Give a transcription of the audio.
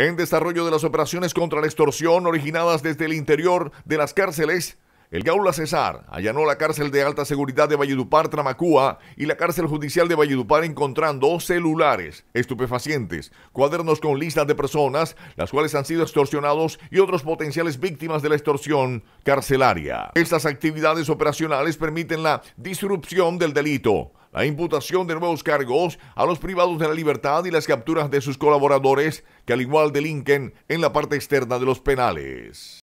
En desarrollo de las operaciones contra la extorsión originadas desde el interior de las cárceles, el Gaula Cesar allanó la cárcel de alta seguridad de Valledupar Tramacúa y la cárcel judicial de Valledupar encontrando celulares, estupefacientes, cuadernos con listas de personas, las cuales han sido extorsionados y otros potenciales víctimas de la extorsión carcelaria. Estas actividades operacionales permiten la disrupción del delito la imputación de nuevos cargos a los privados de la libertad y las capturas de sus colaboradores que al igual delinquen en la parte externa de los penales.